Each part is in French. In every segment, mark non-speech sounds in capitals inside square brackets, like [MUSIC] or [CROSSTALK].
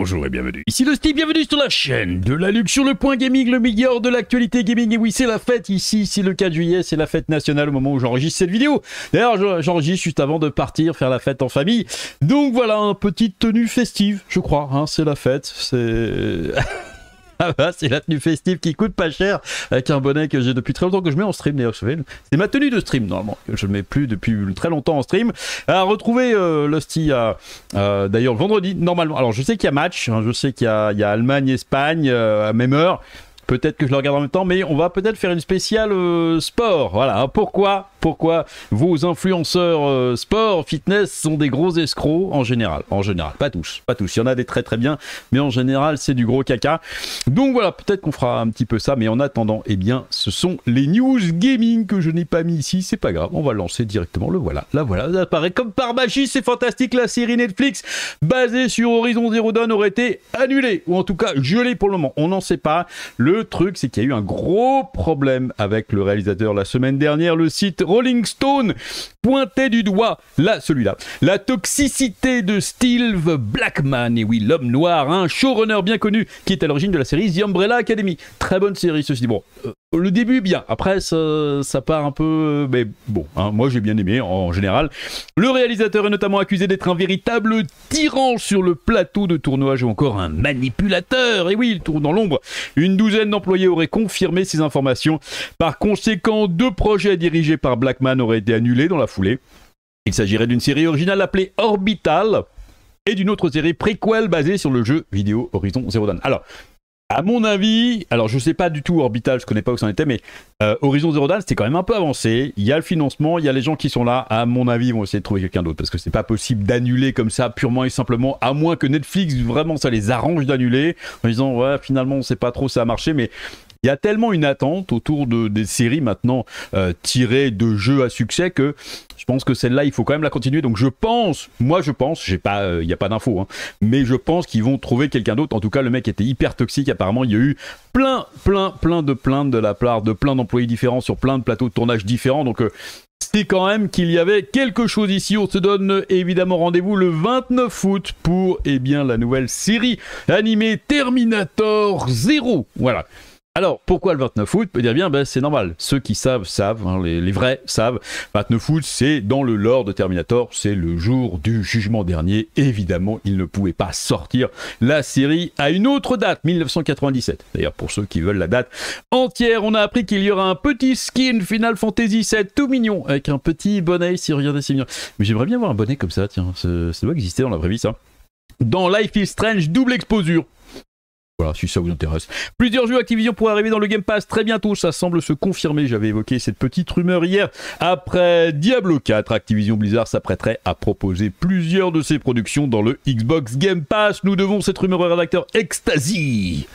bonjour et bienvenue. Ici le Steve, bienvenue sur la chaîne de la Luxe sur le point gaming, le meilleur de l'actualité gaming. Et oui, c'est la fête ici, c'est le 4 juillet, c'est la fête nationale au moment où j'enregistre cette vidéo. D'ailleurs, j'enregistre juste avant de partir faire la fête en famille. Donc voilà, une petite tenue festive, je crois. Hein, c'est la fête, c'est... [LAUGHS] Ah bah, c'est la tenue festive qui coûte pas cher, avec un bonnet que j'ai depuis très longtemps que je mets en stream C'est ma tenue de stream normalement, que je ne mets plus depuis très longtemps en stream. À retrouver euh, l'hostie euh, euh, d'ailleurs vendredi normalement. Alors je sais qu'il y a match, hein, je sais qu'il y, y, a Allemagne, Espagne à même heure. Peut-être que je le regarde en même temps, mais on va peut-être faire une spéciale euh, sport. Voilà. Hein. Pourquoi Pourquoi vos influenceurs euh, sport, fitness sont des gros escrocs en général En général, pas tous. Pas tous. Il y en a des très très bien, mais en général, c'est du gros caca. Donc voilà, peut-être qu'on fera un petit peu ça, mais en attendant, eh bien, ce sont les news gaming que je n'ai pas mis ici. C'est pas grave, on va lancer directement. Le voilà. Là voilà, ça apparaît comme par magie, c'est fantastique. La série Netflix basée sur Horizon Zero Dawn aurait été annulée, ou en tout cas gelée pour le moment. On n'en sait pas. Le le truc, c'est qu'il y a eu un gros problème avec le réalisateur la semaine dernière. Le site Rolling Stone pointait du doigt, là, celui-là, la toxicité de Steve Blackman. Et oui, l'homme noir, un showrunner bien connu qui est à l'origine de la série The Umbrella Academy. Très bonne série, ceci dit. Bon, euh, le début bien, après ça, part un peu, mais bon, hein, moi j'ai bien aimé en, général. Le réalisateur est notamment accusé d'être un véritable tyran sur le plateau de tournage ou encore un manipulateur. Et oui, il tourne dans l'ombre. Une douzaine d'employés auraient confirmé ces informations. Par conséquent, deux projets dirigés par Blackman auraient été annulés dans la foulée. Il s'agirait d'une série originale appelée Orbital, et d'une autre série préquel basée sur le jeu vidéo Horizon Zero Dawn. Alors, à mon avis, alors je sais pas du tout Orbital, je connais pas où ça en était, mais euh, Horizon Zero Dawn c'était quand même un peu avancé. Il y a le financement, il y a les gens qui sont là. À mon avis, ils vont essayer de trouver quelqu'un d'autre parce que c'est pas possible d'annuler comme ça purement et simplement, à moins que Netflix vraiment ça les arrange d'annuler en disant ouais finalement on sait pas trop ça a marché, mais il y a tellement une attente autour de, des séries maintenant euh, tirées de jeux à succès que je pense que celle-là, il faut quand même la continuer. Donc je pense, moi je pense, j'ai pas, euh, il n'y a pas d'infos, hein, mais je pense qu'ils vont trouver quelqu'un d'autre. En tout cas, le mec était hyper toxique. Apparemment, il y a eu plein, plein, plein de plaintes de la part de plein d'employés différents sur plein de plateaux de tournage différents. Donc c'était euh, c'est quand même qu'il y avait quelque chose ici. On se donne évidemment rendez-vous le 29 août pour eh bien, la nouvelle série animée Terminator 0. Voilà. Alors, pourquoi le 29 août peut eh dire bien, ben, c'est normal. Ceux qui savent, savent. Hein, les, vrais savent. 29 août, c'est dans le lore de Terminator. C'est le jour du jugement dernier. Évidemment, il ne pouvait pas sortir la série à une autre date, 1997. D'ailleurs, pour ceux qui veulent la date entière, on a appris qu'il y aura un petit skin Final Fantasy VII tout mignon avec un petit bonnet. Si regardez, c'est mignon. Mais j'aimerais bien avoir un bonnet comme ça. Tiens, ça, ça doit exister dans la vraie vie, ça. Dans Life is Strange, double exposure. Voilà, si ça vous intéresse. Plusieurs jeux Activision pourraient arriver dans le Game Pass très bientôt, ça semble se confirmer. J'avais évoqué cette petite rumeur hier. Après Diablo 4, Activision Blizzard s'apprêterait à proposer plusieurs de ses productions dans le Xbox Game Pass. Nous devons cette rumeur au rédacteur Ecstasy.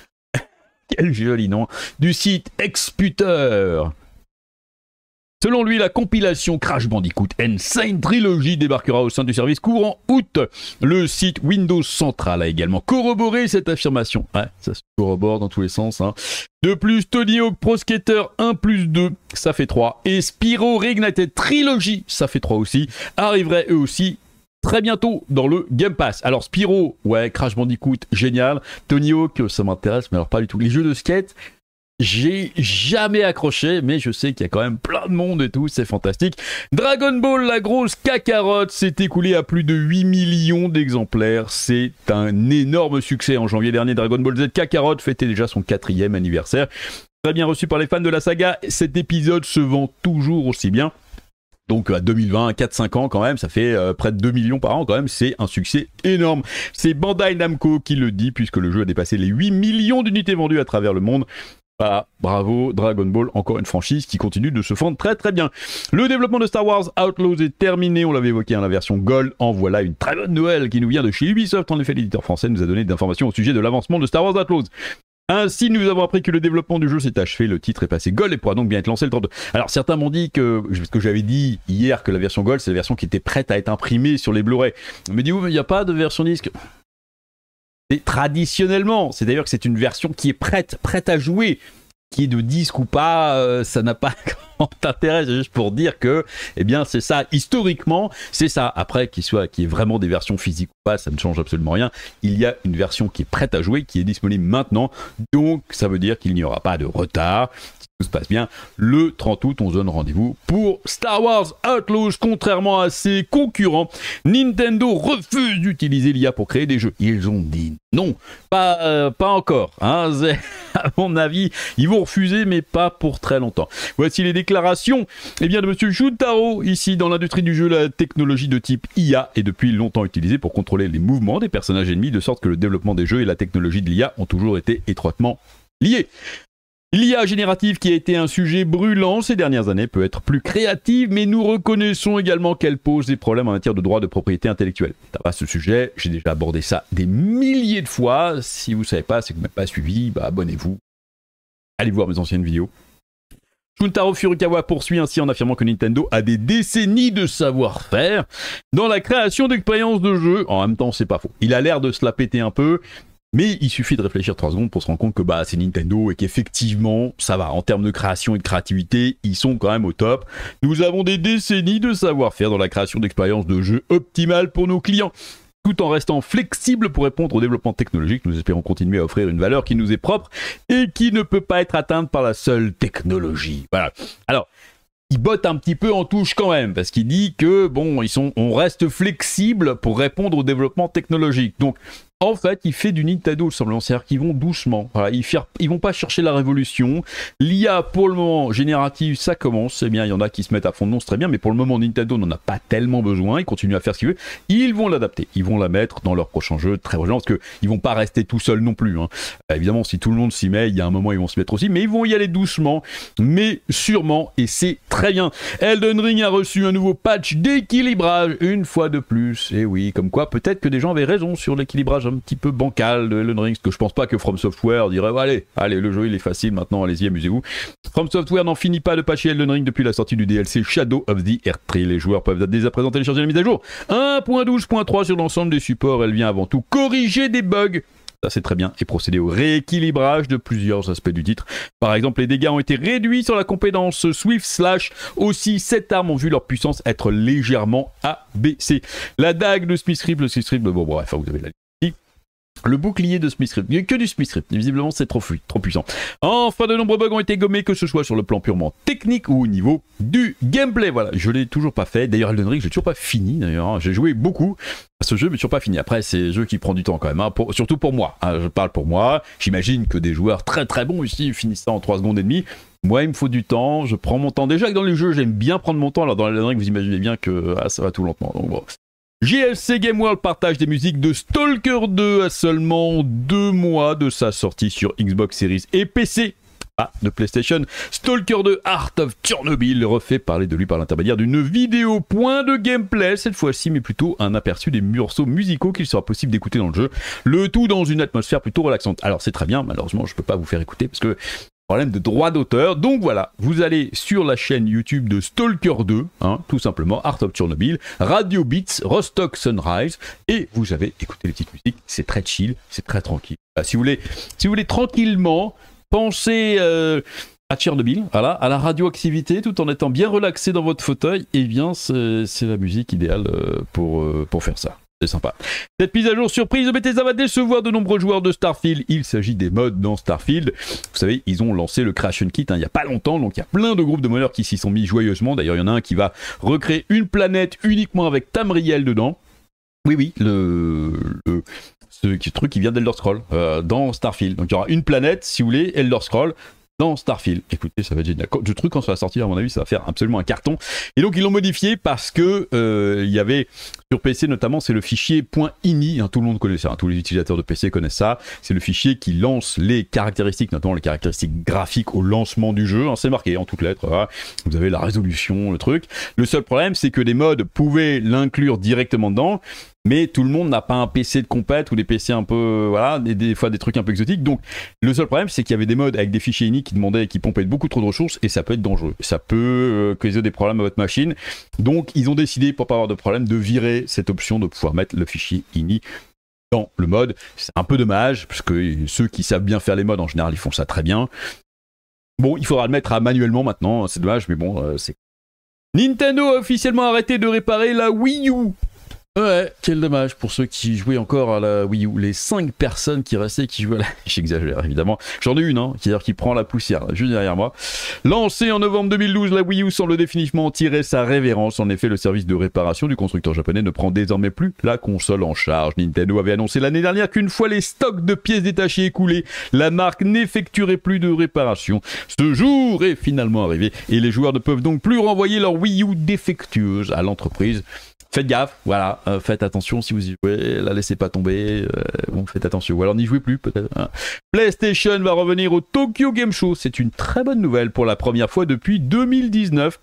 [LAUGHS] Quel joli nom du site Exputer. Selon lui, la compilation Crash Bandicoot Insane Trilogy débarquera au sein du service courant août. Le site Windows Central a également corroboré cette affirmation. Ouais, ça se corrobore dans tous les sens. Hein. De plus, Tony Hawk Pro Skater 1 plus 2, ça fait 3. Et Spyro Reignited Trilogy, ça fait 3 aussi, arriveraient eux aussi très bientôt dans le Game Pass. Alors Spyro, ouais, Crash Bandicoot, génial. Tony Hawk, ça m'intéresse, mais alors pas du tout. Les jeux de skate, j'ai jamais accroché, mais je sais qu'il y a quand même plein de monde et tout, c'est fantastique. Dragon Ball, la grosse cacarotte, s'est écoulée à plus de 8 millions d'exemplaires. C'est un énorme succès. En janvier dernier, Dragon Ball Z Kakarot fêtait déjà son quatrième anniversaire. Très bien reçu par les fans de la saga, cet épisode se vend toujours aussi bien. Donc à 2020, 4-5 ans quand même, ça fait euh, près de 2 millions par an quand même, c'est un succès énorme. C'est Bandai Namco qui le dit puisque le jeu a dépassé les 8 millions d'unités vendues à travers le monde. Ah bravo Dragon Ball, encore une franchise qui continue de se fendre très très bien. Le développement de Star Wars Outlaws est terminé, on l'avait évoqué, en hein, la version Gold. En voilà une très bonne nouvelle qui nous vient de chez Ubisoft. En effet, l'éditeur français nous a donné des informations au sujet de l'avancement de Star Wars Outlaws. Ainsi, nous avons appris que le développement du jeu s'est achevé, le titre est passé Gold et pourra donc bien être lancé le 32. Alors certains m'ont dit que, parce que j'avais dit hier que la version Gold, c'est la version qui était prête à être imprimée sur les Blu-ray. Mais dis-vous, il n'y a pas de version disque traditionnellement. C'est d'ailleurs que c'est une version qui est prête, prête à jouer qui est de disque ou pas, euh, ça n'a pas [LAUGHS] grand intérêt. C'est juste pour dire que, eh bien, c'est ça. Historiquement, c'est ça. Après, qu'il soit, qu'il y ait vraiment des versions physiques ou pas, ça ne change absolument rien. Il y a une version qui est prête à jouer, qui est disponible maintenant. Donc, ça veut dire qu'il n'y aura pas de retard Si tout se passe bien, le 30 août, on se donne rendez-vous pour Star Wars Outlaws. Contrairement à ses concurrents, Nintendo refuse d'utiliser l'IA pour créer des jeux. Ils ont dit non, pas, euh, pas encore. Hein, [LAUGHS] à mon avis, ils vont refuser, mais pas pour très longtemps. Voici les déclarations eh bien, de M. Chutao, Ici, dans l'industrie du jeu, la technologie de type IA est depuis longtemps utilisée pour contrôler les mouvements des personnages ennemis, de sorte que le développement des jeux et la technologie de l'IA ont toujours été étroitement liés. L'IA générative qui a été un sujet brûlant ces dernières années peut être plus créative, mais nous reconnaissons également qu'elle pose des problèmes en matière de droits de propriété intellectuelle. pas ce sujet, j'ai déjà abordé ça des milliers de fois. Si vous ne savez pas, c'est que vous m'avez pas suivi, bah abonnez-vous. Allez voir mes anciennes vidéos. Shuntaro Furukawa poursuit ainsi en affirmant que Nintendo a des décennies de savoir-faire dans la création d'expériences de jeu. En même temps, c'est pas faux. Il a l'air de se la péter un peu, mais il suffit de réfléchir trois secondes pour se rendre compte que bah, c'est Nintendo et qu'effectivement, ça va. En termes de création et de créativité, ils sont quand même au top. Nous avons des décennies de savoir-faire dans la création d'expériences de jeux optimales pour nos clients tout en restant flexibles pour répondre au développement technologique. Nous espérons continuer à offrir une valeur qui nous est propre et qui ne peut pas être atteinte par la seule technologie. Voilà. Alors, il botte un petit peu en touche quand même, parce qu'il dit que bon, ils sont, on reste flexible pour répondre au développement technologique. Donc, en fait, il fait du Nintendo, semblant. C'est-à-dire qu'ils vont doucement. ils, vont pas chercher la révolution. L'IA, pour le moment, générative, ça commence. et eh bien, il y en a qui se mettent à fond non, c'est très bien. Mais pour le moment, Nintendo n'en a pas tellement besoin. Ils continuent à faire ce qu'ils veulent. Ils vont l'adapter. Ils vont la mettre dans leur prochain jeu, très bien, parce qu'ils vont pas rester tout seuls non plus. Hein. Évidemment, si tout le monde s'y met, il y a un moment, ils vont se mettre aussi. Mais ils vont y aller doucement, mais sûrement. Et c'est très bien. Elden Ring a reçu un nouveau patch d'équilibrage, une fois de plus. Et eh oui, comme quoi, peut-être que des gens avaient raison sur l'équilibrage un petit peu bancal de Elden Ring, que je pense pas que From Software dirait allez, allez, le jeu il est facile maintenant, allez-y, amusez-vous. From Software n'en finit pas de patcher Elden Ring depuis la sortie du DLC Shadow of the Earth 3 Les joueurs peuvent dès à présent télécharger la mise à jour 1.12.3 sur l'ensemble des supports. Elle vient avant tout corriger des bugs ça c'est très bien, et procéder au rééquilibrage de plusieurs aspects du titre. Par exemple, les dégâts ont été réduits sur la compétence Swift Slash. Aussi, cette arme ont vu leur puissance être légèrement abaissée. La dague de Smith Ripple, Smith bon bref, hein, vous avez la le bouclier de Smith Script. Que du Smith Script. Visiblement, c'est trop, trop puissant. Enfin, de nombreux bugs ont été gommés, que ce soit sur le plan purement technique ou au niveau du gameplay. Voilà, je l'ai toujours pas fait. D'ailleurs, Elden Ring, je l'ai toujours pas fini. D'ailleurs, hein. j'ai joué beaucoup à ce jeu, mais toujours pas fini. Après, c'est un jeu qui prend du temps quand même. Hein, surtout pour moi. Hein. je parle pour moi. J'imagine que des joueurs très très bons ici finissent ça en 3 secondes et demie. Moi, il me faut du temps, je prends mon temps. Déjà que dans les jeux, j'aime bien prendre mon temps. Alors, dans Elden Ring, vous imaginez bien que ah, ça va tout lentement. Donc, bon. JLC Game World partage des musiques de Stalker 2 à seulement deux mois de sa sortie sur Xbox Series et PC. Ah, de PlayStation, Stalker 2 Art of Chernobyl, refait parler de lui par l'intermédiaire d'une vidéo. Point de gameplay cette fois-ci, mais plutôt un aperçu des morceaux musicaux qu'il sera possible d'écouter dans le jeu. Le tout dans une atmosphère plutôt relaxante. Alors c'est très bien, malheureusement je ne peux pas vous faire écouter parce que problème de droit d'auteur. Donc voilà, vous allez sur la chaîne YouTube de Stalker 2, hein, tout simplement, Art of Chernobyl, Radio Beats, Rostock Sunrise, et vous avez écouté les petites musiques, c'est très chill, c'est très tranquille. Bah, si, vous voulez, si vous voulez tranquillement penser euh, à Tchernobyl, voilà, à la radioactivité, tout en étant bien relaxé dans votre fauteuil, et eh bien c'est la musique idéale euh, pour, euh, pour faire ça. C'est sympa. Cette mise à jour surprise de Bethesda va décevoir de nombreux joueurs de Starfield. Il s'agit des mods dans Starfield. Vous savez, ils ont lancé le Creation Kit hein, il n'y a pas longtemps, donc il y a plein de groupes de modeurs qui s'y sont mis joyeusement. D'ailleurs, il y en a un qui va recréer une planète uniquement avec Tamriel dedans. Oui, oui, le, ce truc qui vient d'Elder Scroll euh, dans Starfield. Donc il y aura une planète, si vous voulez, Elder Scroll dans Starfield. Écoutez, ça va être génial. Le truc, quand ça va sortir, à mon avis, ça va faire absolument un carton. Et donc, ils l'ont modifié parce que euh, il y avait sur PC notamment, c'est le fichier .ini, hein, tout le monde connaît ça, hein, tous les utilisateurs de PC connaissent ça, c'est le fichier qui lance les caractéristiques, notamment les caractéristiques graphiques au lancement du jeu, hein, c'est marqué en toutes lettres, vous avez la résolution, le truc. Le seul problème, c'est que les modes pouvaient l'inclure directement dedans, mais tout le monde n'a pas un PC de compète ou des PC un peu, voilà, des, fois des trucs un peu exotiques. Donc, le seul problème, c'est qu'il y avait des modes avec des fichiers ini qui demandaient, qui pompaient beaucoup trop de ressources et ça peut être dangereux. Ça peut euh, causer des problèmes à votre machine. Donc, ils ont décidé, pour pas avoir de problème, de virer cette option de pouvoir mettre le fichier ini dans le mode. C'est un peu dommage, parce que ceux qui savent bien faire les modes, en général, ils font ça très bien. Bon, il faudra le mettre à manuellement maintenant, hein, c'est dommage, mais bon, euh, c'est... Nintendo a officiellement arrêté de réparer la Wii U Ouais, quel dommage pour ceux qui jouaient encore à la Wii U. Les cinq personnes qui restaient qui jouaient à la... [LAUGHS] J'exagère évidemment. J'en ai une, hein, qui, qui prend la poussière, juste derrière moi. Lancée en novembre 2012, la Wii U semble définitivement tirer sa révérence. En effet, le service de réparation du constructeur japonais ne prend désormais plus la console en charge. Nintendo avait annoncé l'année dernière qu'une fois les stocks de pièces détachées écoulés, la marque n'effectuerait plus de réparation. Ce jour est finalement arrivé et les joueurs ne peuvent donc plus renvoyer leur Wii U défectueuse à l'entreprise. Faites gaffe, voilà, euh, faites attention si vous y jouez, la laissez pas tomber, euh, bon, faites attention. Ou alors n'y jouez plus peut-être. Hein. PlayStation va revenir au Tokyo Game Show, c'est une très bonne nouvelle pour la première fois depuis 2019.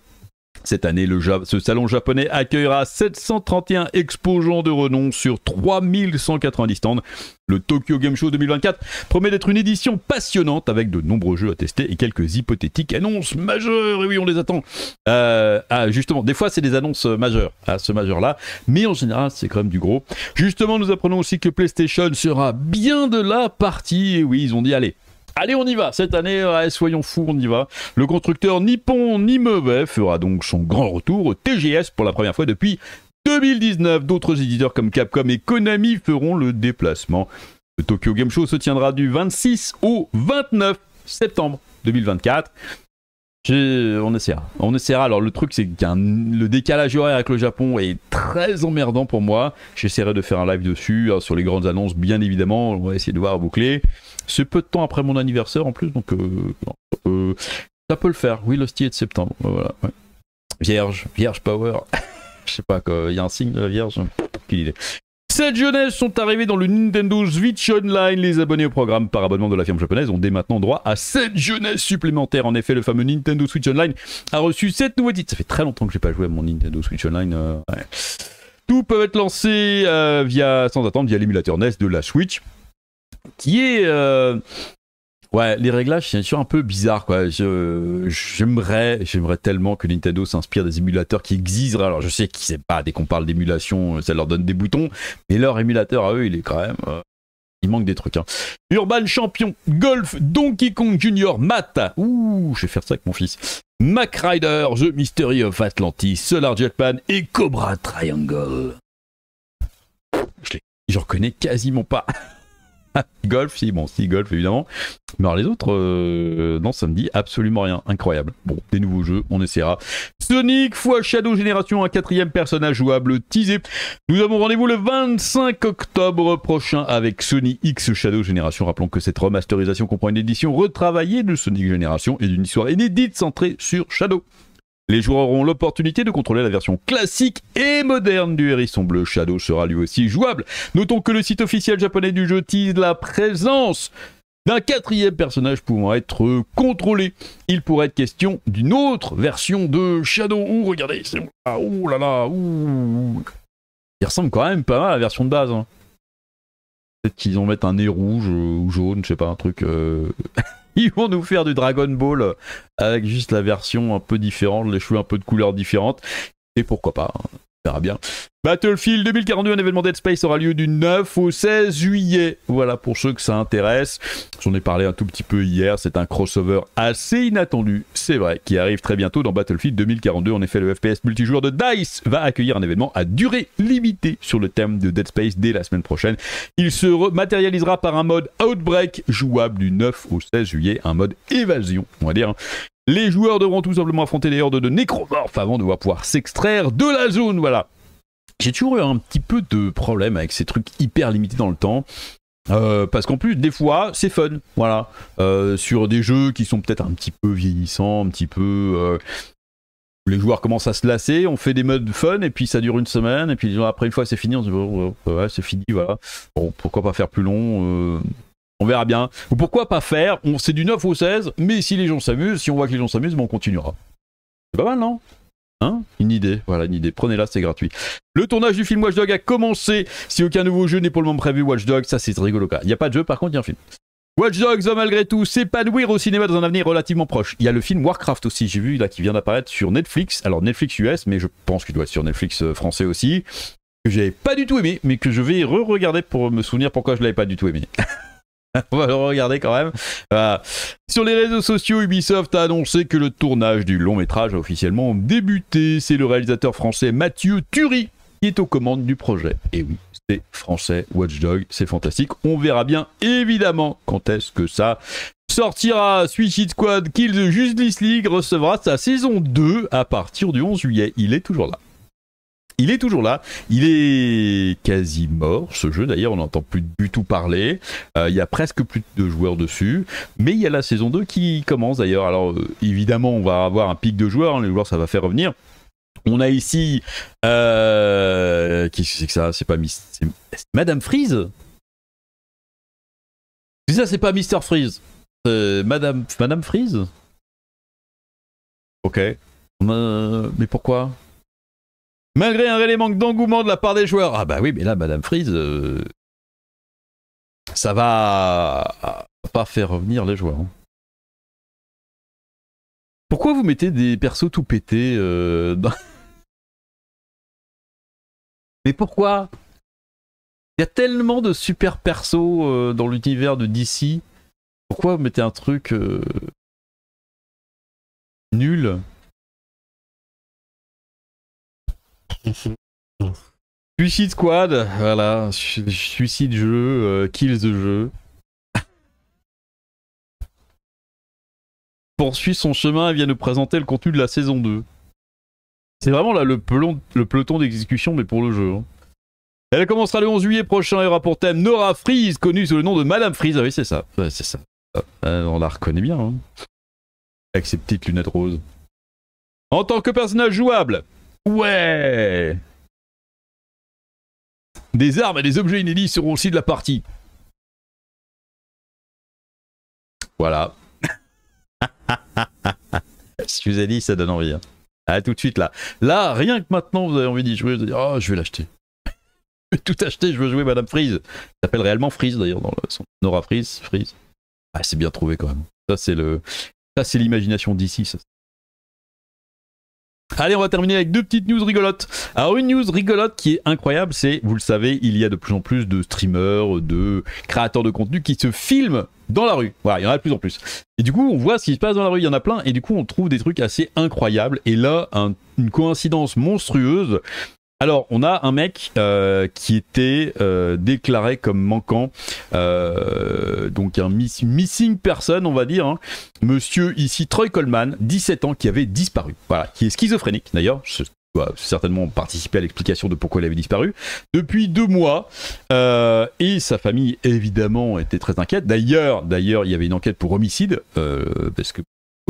Cette année, le ce salon japonais accueillera 731 exposants de renom sur 3190 stands. Le Tokyo Game Show 2024 promet d'être une édition passionnante avec de nombreux jeux à tester et quelques hypothétiques annonces majeures. Et oui, on les attend. Euh, ah, justement, des fois, c'est des annonces majeures à ce majeur-là, mais en général, c'est quand même du gros. Justement, nous apprenons aussi que PlayStation sera bien de la partie. Et oui, ils ont dit, allez, Allez, on y va. Cette année, soyons fous, on y va. Le constructeur ni mauvais fera donc son grand retour au TGS pour la première fois depuis 2019. D'autres éditeurs comme Capcom et Konami feront le déplacement. Le Tokyo Game Show se tiendra du 26 au 29 septembre 2024. On essaiera. On essaiera. Alors, le truc, c'est que le décalage horaire avec le Japon est très emmerdant pour moi. J'essaierai de faire un live dessus, hein, sur les grandes annonces, bien évidemment. On va essayer de voir à boucler. C'est peu de temps après mon anniversaire en plus, donc euh, euh ça peut le faire. Oui, l'hostie est de septembre. Euh, voilà, Vierge, Vierge Power. [LAUGHS] Je sais pas, il y a un signe de la Vierge. Quelle idée. 7 jeunesse sont arrivées dans le Nintendo Switch Online. Les abonnés au programme par abonnement de la firme japonaise ont dès maintenant droit à 7 jeunesses supplémentaires. En effet, le fameux Nintendo Switch Online a reçu 7 nouvelles titres. Ça fait très longtemps que j'ai pas joué à mon Nintendo Switch Online. Euh, Tout peut être lancé euh, via, sans attendre via l'émulateur NES de la Switch, qui est euh, Ouais, les réglages, c'est sûr un peu bizarre, quoi. J'aimerais, j'aimerais tellement que Nintendo s'inspire des émulateurs qui existent. Alors, je sais qu'ils savent pas, dès qu'on parle d'émulation, ça leur donne des boutons, mais leur émulateur à eux, il est quand même. Euh, il manque des trucs. Hein. Urban Champion, Golf, Donkey Kong Junior, Matt. Ouh, je vais faire ça avec mon fils. Mac Rider, The Mystery of Atlantis, Solar Japan et Cobra Triangle. Je je reconnais quasiment pas. [LAUGHS] golf, si, bon, si, golf évidemment. Mais alors les autres, euh, non, ça me dit absolument rien. Incroyable. Bon, des nouveaux jeux, on essaiera. Sonic x Shadow Génération, un quatrième personnage jouable teasé. Nous avons rendez-vous le 25 octobre prochain avec Sony X Shadow Génération. Rappelons que cette remasterisation comprend une édition retravaillée de Sonic Génération et d'une histoire inédite centrée sur Shadow. Les joueurs auront l'opportunité de contrôler la version classique et moderne du hérisson bleu. Shadow sera lui aussi jouable. Notons que le site officiel japonais du jeu tease la présence d'un quatrième personnage pouvant être contrôlé. Il pourrait être question d'une autre version de Shadow. Ouh, regardez, c'est... Ah, ouh là là, ouh. Il ressemble quand même pas mal à la version de base. Hein. Peut-être qu'ils ont mettre un nez rouge ou jaune, je sais pas, un truc... Euh. [LAUGHS] ils vont nous faire du Dragon Ball euh, avec juste la version un peu différente, les cheveux un peu de couleur différente. Et pourquoi pas hein bien. Battlefield 2042, un événement Dead Space aura lieu du 9 au 16 juillet. Voilà pour ceux que ça intéresse. J'en ai parlé un tout petit peu hier, c'est un crossover assez inattendu, c'est vrai, qui arrive très bientôt dans Battlefield 2042. En effet, le FPS multijoueur de DICE va accueillir un événement à durée limitée sur le thème de Dead Space dès la semaine prochaine. Il se matérialisera par un mode Outbreak jouable du 9 au 16 juillet, un mode évasion, on va dire. Hein. Les joueurs devront tout simplement affronter les hordes de nécromorphes avant de pouvoir s'extraire de la zone, voilà. J'ai toujours eu un petit peu de problème avec ces trucs hyper limités dans le temps. Euh, parce qu'en plus, des fois, c'est fun, voilà. Euh, sur des jeux qui sont peut-être un petit peu vieillissants, un petit peu. Euh, les joueurs commencent à se lasser, on fait des modes fun, et puis ça dure une semaine, et puis après une fois c'est fini, on se dit, oh, oh, oh, ouais, c'est fini, voilà. Bon, pourquoi pas faire plus long on verra bien. Pourquoi pas faire On C'est du 9 au 16, mais si les gens s'amusent, si on voit que les gens s'amusent, on continuera. C'est pas mal, non Hein une idée, voilà une idée. Prenez-la, c'est gratuit. Le tournage du film Watch Dog a commencé. Si aucun nouveau jeu n'est pour le moment prévu, Watch Dog, ça c'est rigolo. Il n'y a pas de jeu, par contre, il y a un film. Watch Dogs va malgré tout s'épanouir au cinéma dans un avenir relativement proche. Il y a le film Warcraft aussi, j'ai vu là qui vient d'apparaître sur Netflix. Alors Netflix US, mais je pense qu'il doit être sur Netflix euh, français aussi. Que j'avais pas du tout aimé, mais que je vais re-regarder pour me souvenir pourquoi je l'avais pas du tout aimé. [LAUGHS] [LAUGHS] on va le regarder quand même. Sur les réseaux sociaux, Ubisoft a annoncé que le tournage du long métrage a officiellement débuté. C'est le réalisateur français Mathieu Tury qui est aux commandes du projet. Et oui, c'est français, Watchdog, c'est fantastique. On verra bien évidemment quand est-ce que ça sortira Suicide Squad Kill the Justice League recevra sa saison 2 à partir du 11 juillet. Il est toujours là. Il est toujours là, il est quasi mort ce jeu, d'ailleurs on n'entend plus du tout parler, euh, il y a presque plus de joueurs dessus, mais il y a la saison 2 qui commence d'ailleurs, alors euh, évidemment on va avoir un pic de joueurs, hein. les joueurs ça va faire revenir, on a ici, euh, qui que c'est que ça C'est pas Mr... Madame Freeze C'est ça, c'est pas Mister Freeze, Madame Madame Freeze Ok, mais pourquoi Malgré un réel manque d'engouement de la part des joueurs. Ah bah oui, mais là, Madame Freeze, euh, ça va pas faire revenir les joueurs. Hein. Pourquoi vous mettez des persos tout pétés euh, [LAUGHS] Mais pourquoi Il y a tellement de super persos euh, dans l'univers de DC. Pourquoi vous mettez un truc nul [LAUGHS] Suicide Squad, voilà, suicide jeu, Kill euh, kills de jeu. [LAUGHS] Poursuit son chemin et vient nous présenter le contenu de la saison 2. C'est vraiment là le, peloton d'exécution, mais pour le jeu. Hein. Elle commencera le 11 juillet prochain et aura pour thème Nora Freeze, connue sous le nom de Madame Freeze. Ah oui, c'est ça, c'est ça. Ah, on la reconnaît bien. Hein. Avec ses petites lunettes roses. En tant que personnage jouable, Ouais Des armes et des objets inédits seront aussi de la partie. Voilà. [LAUGHS] Ce que vous ai dit, ça donne envie. Hein. tout de suite là. Là, rien que maintenant, vous avez envie d'y jouer, dire, oh, je vais l'acheter. [LAUGHS] je vais tout acheter, je veux jouer Madame Freeze. Ça s'appelle réellement Freeze d'ailleurs dans le son. Nora Freeze, Freeze. Ah, c'est bien trouvé quand même. Ça, c'est le. Ça, c'est l'imagination d'ici, Allez, on va terminer avec deux petites news rigolotes. Alors, une news rigolote qui est incroyable, c'est, vous le savez, il y a de plus en plus de streamers, de créateurs de contenu qui se filment dans la rue. Voilà, il y en a de plus en plus. Et du coup, on voit ce qui se passe dans la rue, il y en a plein, et du coup, on trouve des trucs assez incroyables. Et là, une coïncidence monstrueuse, alors, on a un mec euh, qui était euh, déclaré comme manquant, euh, donc un missing person, on va dire. Hein. Monsieur ici, Troy Coleman, 17 ans, qui avait disparu. Voilà, qui est schizophrénique d'ailleurs. je dois certainement participer à l'explication de pourquoi il avait disparu depuis deux mois et sa famille évidemment était très inquiète d'ailleurs d'ailleurs il y avait une enquête pour homicide parce que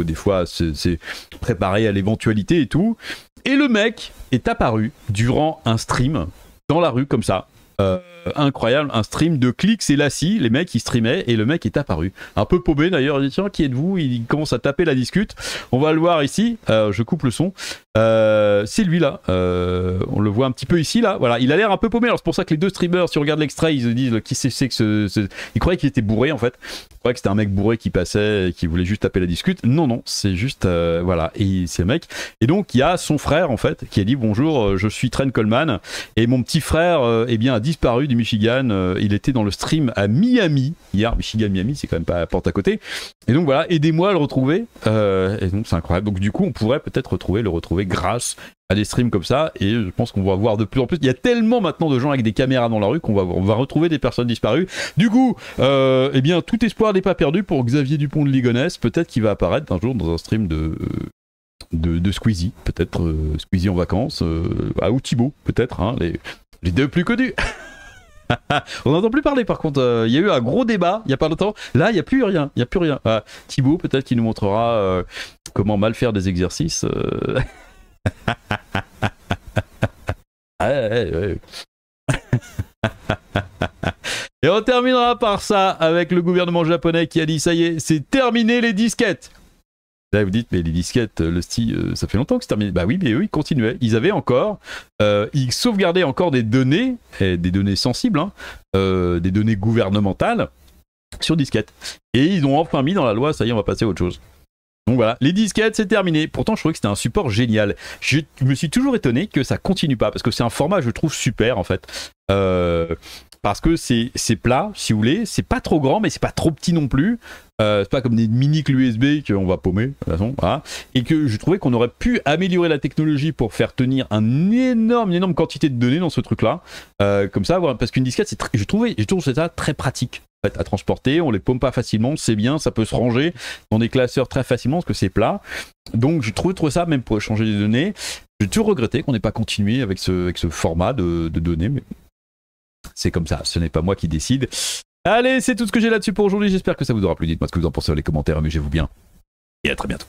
des fois c'est préparé à l'éventualité et tout. Et le mec est apparu durant un stream dans la rue comme ça. Euh, incroyable, un stream de clics et si, les mecs ils streamaient et le mec est apparu. Un peu paumé d'ailleurs, il dit tiens qui êtes-vous Il commence à taper la discute. On va le voir ici, euh, je coupe le son. Euh, c'est lui là, on le voit un petit peu ici là, voilà, il a l'air un peu paumé, alors c'est pour ça que les deux streamers, si on regarde l'extrait, ils se disent qui c'est que ce, Ils croyaient qu'il était bourré en fait, ils croyaient que c'était un mec bourré qui passait et qui voulait juste taper la discute. Non, non, c'est juste, voilà, et c'est le mec. Et donc il y a son frère en fait qui a dit bonjour, je suis Trent Coleman et mon petit frère, et eh bien, disparu du Michigan. Euh, il était dans le stream à Miami hier. Michigan, Miami, c'est quand même pas à porte à côté. Et donc voilà, aidez-moi à le retrouver. Euh, et donc c'est incroyable. Donc du coup, on pourrait peut-être retrouver le retrouver grâce à des streams comme ça. Et je pense qu'on va voir de plus en plus. Il y a tellement maintenant de gens avec des caméras dans la rue qu'on va, on va retrouver des personnes disparues. Du coup, euh, eh bien, tout espoir n'est pas perdu pour Xavier Dupont de Ligonnès. Peut-être qu'il va apparaître un jour dans un stream de. De, Squeezie, peut-être Squeezie en vacances, à ah, ou peut-être, hein, les, les deux plus connus. [LAUGHS] on n'entend plus parler par contre. Euh, il y a eu un gros débat il n'y a pas longtemps. Là, il n'y a plus rien. Il y a plus rien. Thibaut, peut-être qu'il nous montrera euh, comment mal faire des exercices. Euh. [LAUGHS] Ah, [LAUGHS] Et on terminera par ça avec le gouvernement japonais qui a dit ça y est, c'est terminé les disquettes. Là, vous dites, mais les disquettes, euh, le style, euh, ça fait longtemps que c'est terminé. Bah oui, mais eux, ils continuaient. Ils avaient encore, euh, ils sauvegardaient encore des données, eh, des données sensibles, hein, des données gouvernementales sur disquette. Et ils ont enfin mis dans la loi, ça y est, on va passer à autre chose. Donc voilà, les disquettes, c'est terminé. Pourtant, je trouvais que c'était un support génial. Je me suis toujours étonné que ça continue pas, parce que c'est un format, je trouve, super, en fait. Euh, parce que c'est plat, si vous voulez, c'est pas trop grand, mais c'est pas trop petit non plus. Euh, c'est pas comme des mini clés USB qu'on va paumer, de toute façon. Et que je trouvais qu'on aurait pu améliorer la technologie pour faire tenir un énorme, une énorme quantité de données dans ce truc-là. Euh, comme ça, parce qu'une disquette, je trouvais, je trouve ça très pratique à transporter. On les paume pas facilement, c'est bien, ça peut se ranger dans des classeurs très facilement parce que c'est plat. Donc, je trouvé ça, même pour échanger des données. J'ai toujours regretté qu'on n'ait pas continué avec ce, avec ce format de, de données, mais c'est comme ça, ce n'est pas moi qui décide. Allez, c'est tout ce que j'ai là-dessus pour aujourd'hui. J'espère que ça vous aura plu. Dites-moi ce que vous en pensez dans les commentaires. Amusez-vous bien. Et à très bientôt.